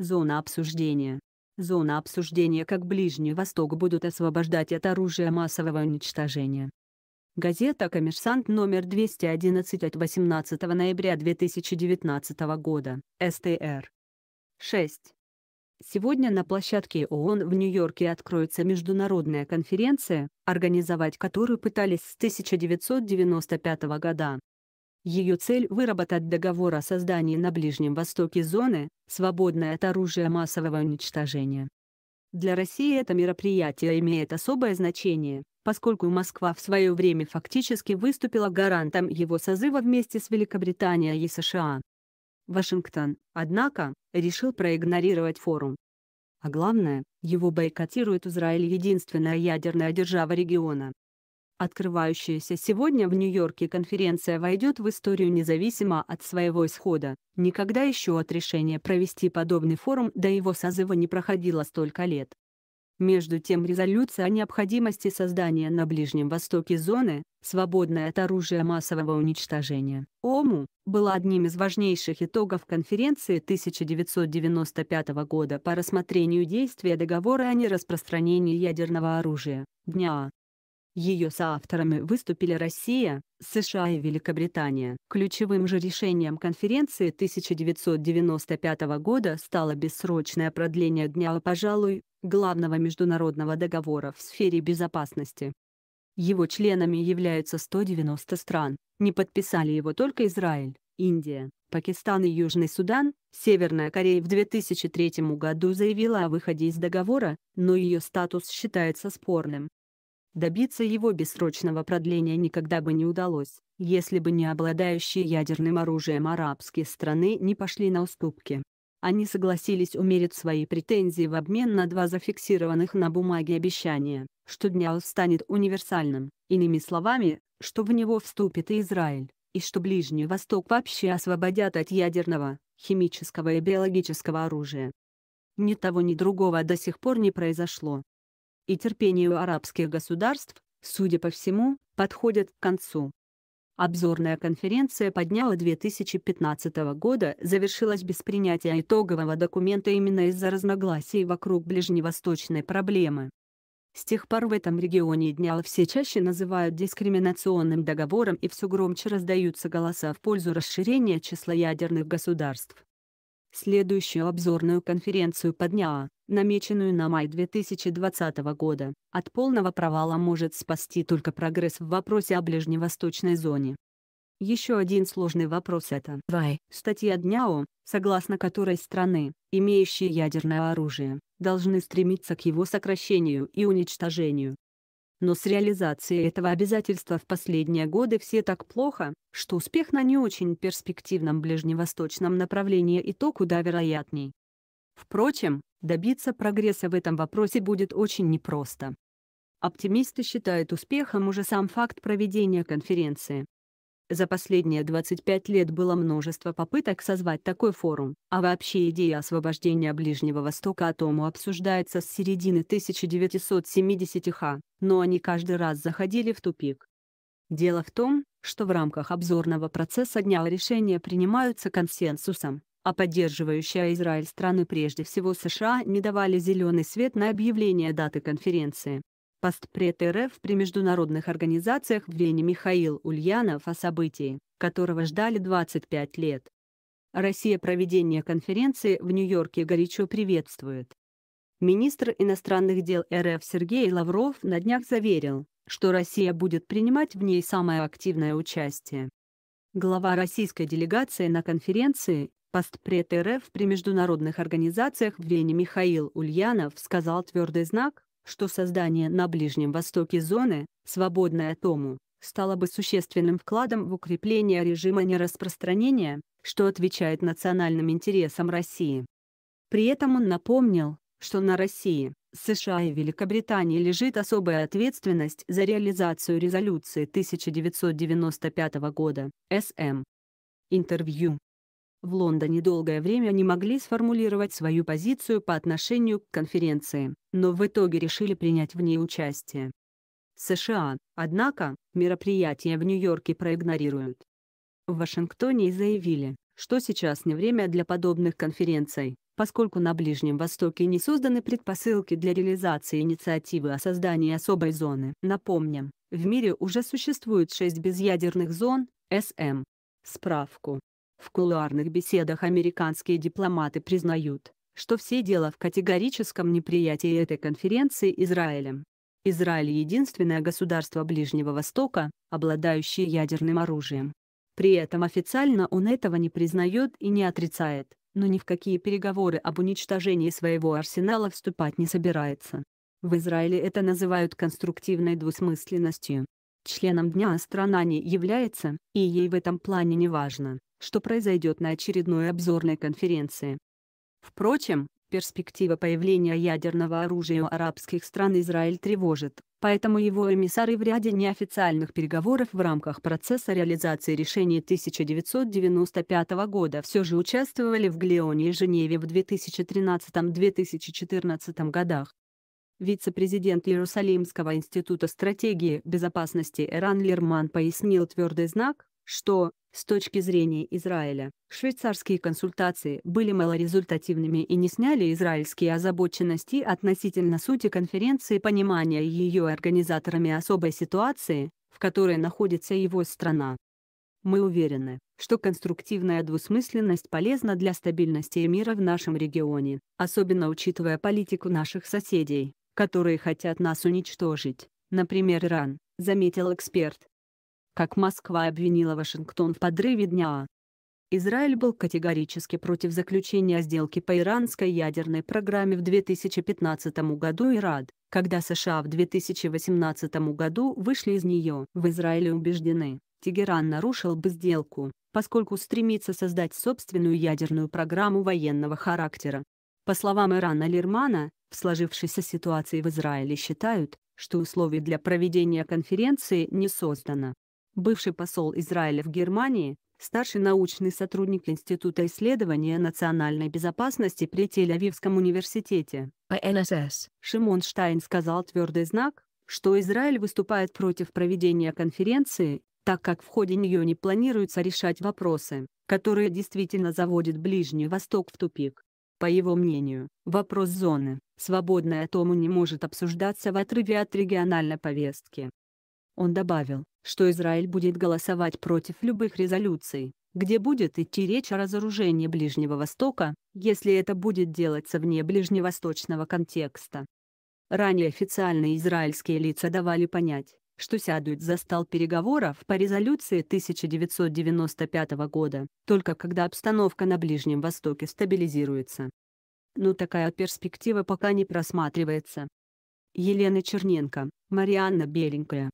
Зона обсуждения. Зона обсуждения как Ближний Восток будут освобождать от оружия массового уничтожения. Газета «Коммерсант» номер 211 от 18 ноября 2019 года, СТР. 6. Сегодня на площадке ООН в Нью-Йорке откроется международная конференция, организовать которую пытались с 1995 года. Ее цель – выработать договор о создании на Ближнем Востоке зоны, свободной от оружия массового уничтожения. Для России это мероприятие имеет особое значение, поскольку Москва в свое время фактически выступила гарантом его созыва вместе с Великобританией и США. Вашингтон, однако, решил проигнорировать форум. А главное, его бойкотирует Израиль единственная ядерная держава региона, открывающаяся сегодня в Нью-Йорке конференция войдет в историю независимо от своего исхода. Никогда еще от решения провести подобный форум до его созыва не проходило столько лет. Между тем резолюция о необходимости создания на Ближнем Востоке зоны, свободной от оружия массового уничтожения, ОМУ, была одним из важнейших итогов конференции 1995 года по рассмотрению действия договора о нераспространении ядерного оружия, дня а. Ее соавторами выступили Россия, США и Великобритания. Ключевым же решением конференции 1995 года стало бессрочное продление дня, пожалуй, главного международного договора в сфере безопасности. Его членами являются 190 стран, не подписали его только Израиль, Индия, Пакистан и Южный Судан, Северная Корея в 2003 году заявила о выходе из договора, но ее статус считается спорным. Добиться его бессрочного продления никогда бы не удалось, если бы не обладающие ядерным оружием арабские страны не пошли на уступки. Они согласились умерить свои претензии в обмен на два зафиксированных на бумаге обещания, что Дняус станет универсальным, иными словами, что в него вступит и Израиль, и что Ближний Восток вообще освободят от ядерного, химического и биологического оружия. Ни того ни другого до сих пор не произошло, и терпению арабских государств, судя по всему, подходят к концу. Обзорная конференция подняла 2015 года завершилась без принятия итогового документа именно из-за разногласий вокруг ближневосточной проблемы. С тех пор в этом регионе дня все чаще называют дискриминационным договором и все громче раздаются голоса в пользу расширения числа ядерных государств. Следующую обзорную конференцию подняла намеченную на май 2020 года. От полного провала может спасти только прогресс в вопросе о ближневосточной зоне. Еще один сложный вопрос – это ВАИ. Статья ДНЯО, согласно которой страны, имеющие ядерное оружие, должны стремиться к его сокращению и уничтожению. Но с реализацией этого обязательства в последние годы все так плохо, что успех на не очень перспективном ближневосточном направлении и то куда вероятней. Впрочем, добиться прогресса в этом вопросе будет очень непросто. Оптимисты считают успехом уже сам факт проведения конференции. За последние 25 лет было множество попыток созвать такой форум, а вообще идея освобождения Ближнего Востока о ОМО обсуждается с середины 1970-х, но они каждый раз заходили в тупик. Дело в том, что в рамках обзорного процесса дня решения принимаются консенсусом, а поддерживающая Израиль страны прежде всего США не давали зеленый свет на объявление даты конференции. Постпред РФ при международных организациях в Вене Михаил Ульянов о событии, которого ждали 25 лет. Россия проведение конференции в Нью-Йорке горячо приветствует. Министр иностранных дел РФ Сергей Лавров на днях заверил, что Россия будет принимать в ней самое активное участие. Глава российской делегации на конференции Постпред РФ при международных организациях в Вене Михаил Ульянов сказал твердый знак, что создание на Ближнем Востоке зоны, свободной от ОМУ, стало бы существенным вкладом в укрепление режима нераспространения, что отвечает национальным интересам России. При этом он напомнил, что на России, США и Великобритании лежит особая ответственность за реализацию резолюции 1995 года, СМ. Интервью в Лондоне долгое время не могли сформулировать свою позицию по отношению к конференции, но в итоге решили принять в ней участие. США, однако, мероприятие в Нью-Йорке проигнорируют. В Вашингтоне заявили, что сейчас не время для подобных конференций, поскольку на Ближнем Востоке не созданы предпосылки для реализации инициативы о создании особой зоны. Напомним, в мире уже существует шесть безъядерных зон, СМ. Справку. В кулуарных беседах американские дипломаты признают, что все дело в категорическом неприятии этой конференции Израилем. Израиль – единственное государство Ближнего Востока, обладающее ядерным оружием. При этом официально он этого не признает и не отрицает, но ни в какие переговоры об уничтожении своего арсенала вступать не собирается. В Израиле это называют конструктивной двусмысленностью. Членом Дня а страна не является, и ей в этом плане не важно, что произойдет на очередной обзорной конференции. Впрочем, перспектива появления ядерного оружия у арабских стран Израиль тревожит, поэтому его эмиссары в ряде неофициальных переговоров в рамках процесса реализации решений 1995 года все же участвовали в Глеоне и Женеве в 2013-2014 годах. Вице-президент Иерусалимского института стратегии безопасности Эран Лерман пояснил твердый знак, что, с точки зрения Израиля, швейцарские консультации были малорезультативными и не сняли израильские озабоченности относительно сути конференции понимания ее организаторами особой ситуации, в которой находится его страна. Мы уверены, что конструктивная двусмысленность полезна для стабильности и мира в нашем регионе, особенно учитывая политику наших соседей которые хотят нас уничтожить, например Иран, заметил эксперт. Как Москва обвинила Вашингтон в подрыве дня. Израиль был категорически против заключения сделки по иранской ядерной программе в 2015 году и рад, когда США в 2018 году вышли из нее. В Израиле убеждены, Тегеран нарушил бы сделку, поскольку стремится создать собственную ядерную программу военного характера. По словам Ирана Лирмана, в сложившейся ситуации в Израиле считают, что условий для проведения конференции не создано. Бывший посол Израиля в Германии, старший научный сотрудник Института исследования национальной безопасности при Тель-Авивском университете, ПНСС, Шимон Штайн сказал твердый знак, что Израиль выступает против проведения конференции, так как в ходе нее не планируется решать вопросы, которые действительно заводят Ближний Восток в тупик. По его мнению, вопрос зоны, свободной от ому не может обсуждаться в отрыве от региональной повестки. Он добавил, что Израиль будет голосовать против любых резолюций, где будет идти речь о разоружении Ближнего Востока, если это будет делаться вне ближневосточного контекста. Ранее официальные израильские лица давали понять, что сядут за стол переговоров по резолюции 1995 года, только когда обстановка на Ближнем Востоке стабилизируется. Но такая перспектива пока не просматривается. Елена Черненко, Марианна Беленькая,